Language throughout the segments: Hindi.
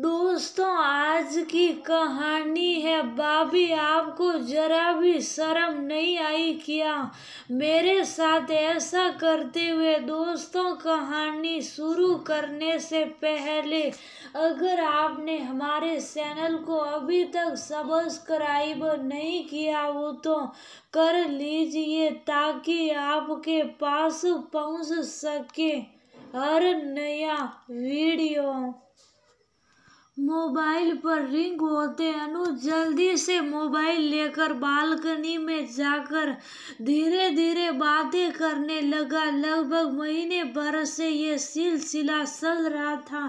दोस्तों आज की कहानी है बाबी आपको जरा भी शर्म नहीं आई क्या मेरे साथ ऐसा करते हुए दोस्तों कहानी शुरू करने से पहले अगर आपने हमारे चैनल को अभी तक सब्सक्राइब नहीं किया हो तो कर लीजिए ताकि आपके पास पहुंच सके हर नया वीडियो मोबाइल पर रिंग होते अनु जल्दी से मोबाइल लेकर बालकनी में जाकर धीरे धीरे बातें करने लगा लगभग महीने भर से यह सिलसिला चल रहा था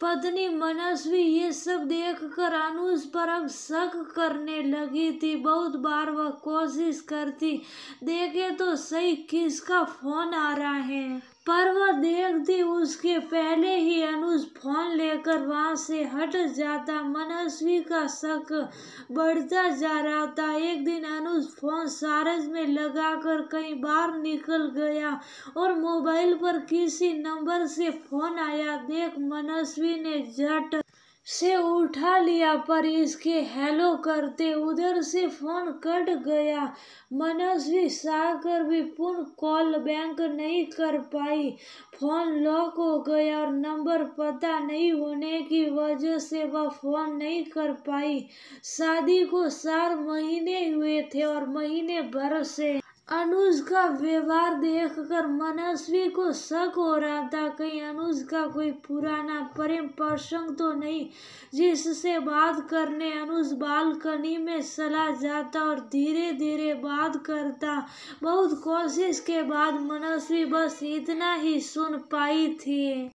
पत्नी मनस्वी ये सब देखकर अनुज पर अब शक करने लगी थी बहुत बार वह कोशिश करती देखे तो सही किसका फोन आ रहा है पर वह देखती उसके पहले ही अनुज फोन लेकर वहाँ से हट जाता मनस्वी का शक बढ़ता जा रहा था एक दिन अनुज फोन सारज में लगाकर कई बार निकल गया और मोबाइल पर किसी नंबर से फोन आया देख मनस्वी ने झट से उठा लिया पर इसके हेलो करते उधर से फोन कट गया मनस्वी सागर भी पुनः कॉल बैंक नहीं कर पाई फोन लॉक हो गया और नंबर पता नहीं होने की वजह से वह फोन नहीं कर पाई शादी को चार महीने हुए थे और महीने भर से अनुज का व्यवहार देखकर मनस्वी को शक हो रहा था कहीं अनुज का कोई पुराना प्रेम प्रसंग तो नहीं जिससे बात करने अनुज बालकनी में चला जाता और धीरे धीरे बात करता बहुत कोशिश के बाद मनस्वी बस इतना ही सुन पाई थी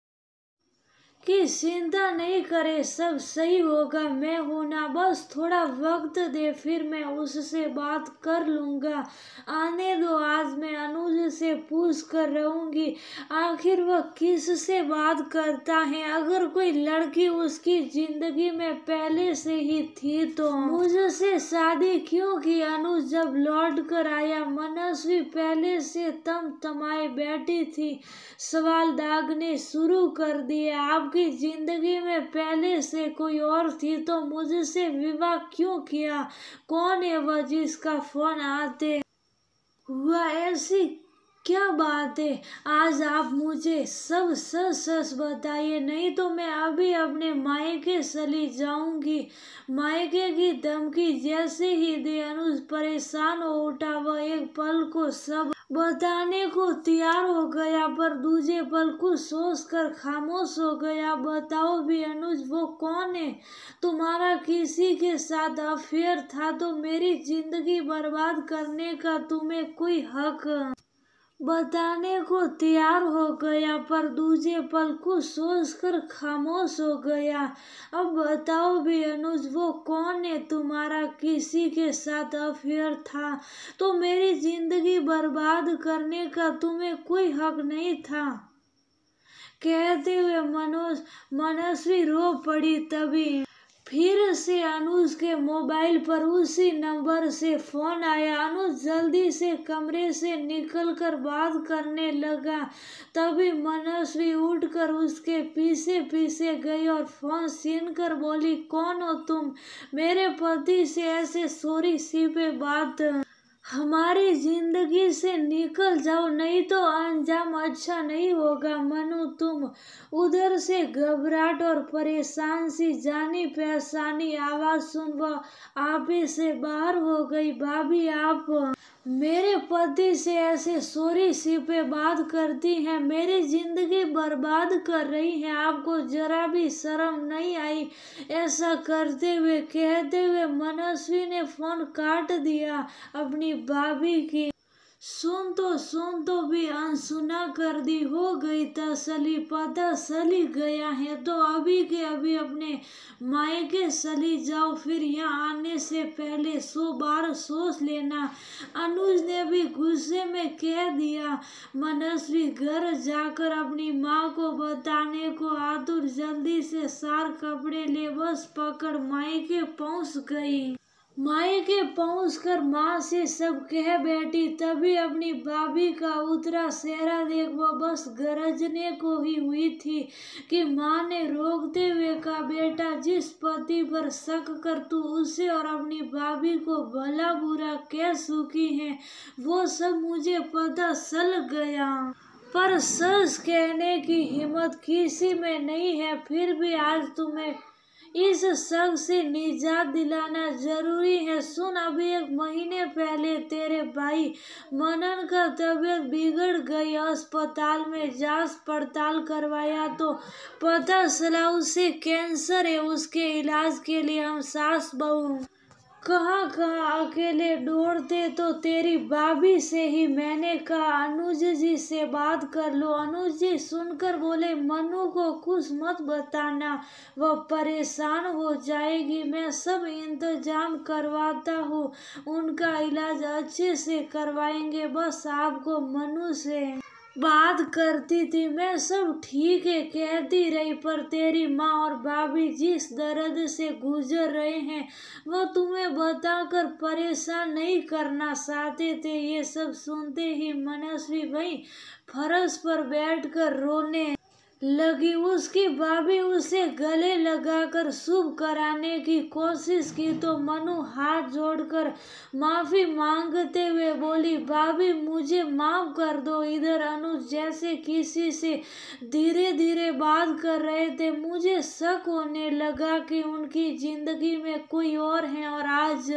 कि चिंता नहीं करे सब सही होगा मैं हूँ ना बस थोड़ा वक्त दे फिर मैं उससे बात कर लूँगा आने दो आज मैं अनुज से पूछ कर रहूँगी आखिर वह किस से बात करता है अगर कोई लड़की उसकी ज़िंदगी में पहले से ही थी तो मुझसे शादी क्यों की अनुज जब लौट कर आया मनस्वी पहले से तम तमाए बैठी थी सवाल दागने शुरू कर दिए आप आपकी जिंदगी में पहले से कोई और थी तो मुझसे विवाह क्यों किया कौन है वह जिसका फोन आते हुआ ऐसी क्या बात है आज आप मुझे सब सच सच बताइए नहीं तो मैं अभी अपने मायके चली जाऊंगी मायके की धमकी जैसे ही दे अनुज परेशान हो उठा वह एक पल को सब बताने को तैयार हो गया पर दूजे पल कुछ सोच कर खामोश हो गया बताओ भी अनुज वो कौन है तुम्हारा किसी के साथ अफेयर था तो मेरी जिंदगी बर्बाद करने का तुम्हें कोई हक बताने को तैयार हो गया पर दूजे पल कुछ सोच कर खामोश हो गया अब बताओ भी अनुज वो कौन है तुम्हारा किसी के साथ अफेयर था तो मेरी जिंदगी बर्बाद करने का तुम्हें कोई हक नहीं था कहते हुए मनोज मनस्वी रो पड़ी तभी फिर से अनुज के मोबाइल पर उसी नंबर से फोन आया अनुज जल्दी से कमरे से निकलकर बात करने लगा तभी मनस्वी उठकर उसके पीछे पीछे गई और फोन छीन कर बोली कौन हो तुम मेरे पति से ऐसे सोरी सी पे बात हमारी जिंदगी से निकल जाओ नहीं तो अंजाम अच्छा नहीं होगा मनु तुम उधर से घबराहट और परेशान सी जानी पहचानी आवाज सुन वह आपे से बाहर हो गई भाभी आप मेरे पति से ऐसे सोरी पे बात करती हैं मेरी ज़िंदगी बर्बाद कर रही हैं आपको जरा भी शर्म नहीं आई ऐसा करते हुए कहते हुए मनस्वी ने फ़ोन काट दिया अपनी भाभी की सुन तो सुन तो भी अनसुना कर दी हो गई तसली पता सली गया है तो अभी के अभी अपने मायके सली जाओ फिर यहाँ आने से पहले सो बार सोच लेना अनुज ने भी गुस्से में कह दिया मनस्वी घर जाकर अपनी माँ को बताने को आतुर जल्दी से सार कपड़े ले बस पकड़ मायके पहुँच गई के पहुँच कर माँ से सब कह बैठी तभी अपनी भाभी का उतरा सेहरा देख वह बस गरजने को ही हुई थी कि माँ ने रोकते हुए कहा बेटा जिस पति पर शक कर तू उसे और अपनी भाभी को भला बुरा कह चुकी है वो सब मुझे पता चल गया पर सच कहने की हिम्मत किसी में नहीं है फिर भी आज तुम्हें इस संग से निजात दिलाना जरूरी है सुन अभी एक महीने पहले तेरे भाई मनन का तबीयत बिगड़ गई अस्पताल में जांच पड़ताल करवाया तो पता चला उसे कैंसर है उसके इलाज के लिए हम सास बहू कहाँ कहाँ अकेले दौड़ते तो तेरी भाभी से ही मैंने कहा अनुज जी से बात कर लो अनुज जी सुनकर बोले मनु को कुछ मत बताना वह परेशान हो जाएगी मैं सब इंतजाम करवाता हूँ उनका इलाज अच्छे से करवाएंगे बस आपको मनु से बात करती थी मैं सब ठीक है कहती रही पर तेरी माँ और भाभी जिस दर्द से गुजर रहे हैं वो तुम्हें बताकर परेशान नहीं करना चाहते थे ये सब सुनते ही मनस्वी भाई फरस पर बैठकर रोने लगी उसकी भाभी उसे गले लगाकर शुभ कराने की कोशिश की तो मनु हाथ जोड़कर माफ़ी मांगते हुए बोली भाभी मुझे माफ़ कर दो इधर अनुज जैसे किसी से धीरे धीरे बात कर रहे थे मुझे शक होने लगा कि उनकी ज़िंदगी में कोई और है और आज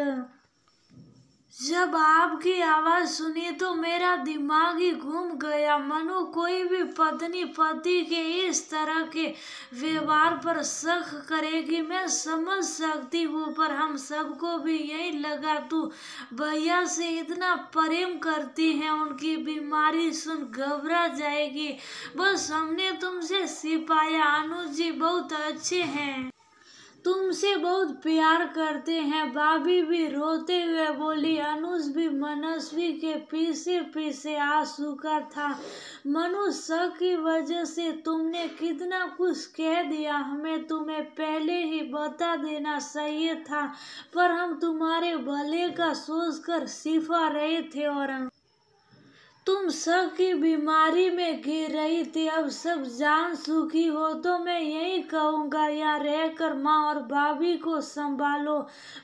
जब आपकी आवाज़ सुनी तो मेरा दिमाग ही घूम गया मनु कोई भी पत्नी पति के इस तरह के व्यवहार पर शक करेगी मैं समझ सकती हूँ पर हम सबको भी यही लगा तू भैया से इतना प्रेम करती है उनकी बीमारी सुन घबरा जाएगी बस हमने तुमसे सिपाया अनुजी जी बहुत अच्छे हैं तुमसे बहुत प्यार करते हैं भाभी भी रोते हुए बोली अनुज भी मनस्वी के पीछे पीछे आ चुका था मनुष की वजह से तुमने कितना कुछ कह दिया हमें तुम्हें पहले ही बता देना चाहिए था पर हम तुम्हारे भले का सोचकर सिफा रहे थे और तुम सब की बीमारी में गिर रही थी अब सब जान सूखी हो तो मैं यही कहूँगा यहाँ रह कर माँ और भाभी को संभालो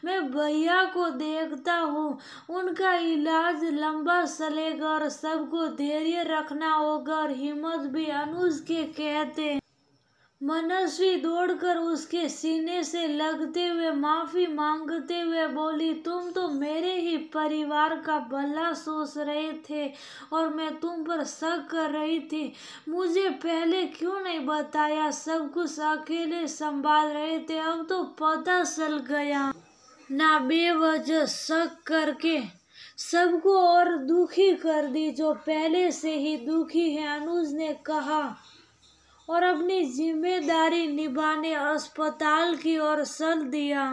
मैं भैया को देखता हूँ उनका इलाज लंबा चलेगा और सबको धैर्य रखना होगा और हिम्मत भी अनुज के कहते मनस्वी दौड़कर उसके सीने से लगते हुए माफी मांगते हुए बोली तुम तो मेरे ही परिवार का भला सोच रहे थे और मैं तुम पर शक कर रही थी मुझे पहले क्यों नहीं बताया सब कुछ अकेले संभाल रहे थे अब तो पता चल गया ना बेवजह शक करके सबको और दुखी कर दी जो पहले से ही दुखी है अनुज ने कहा और अपनी जिम्मेदारी निभाने अस्पताल की ओर चल दिया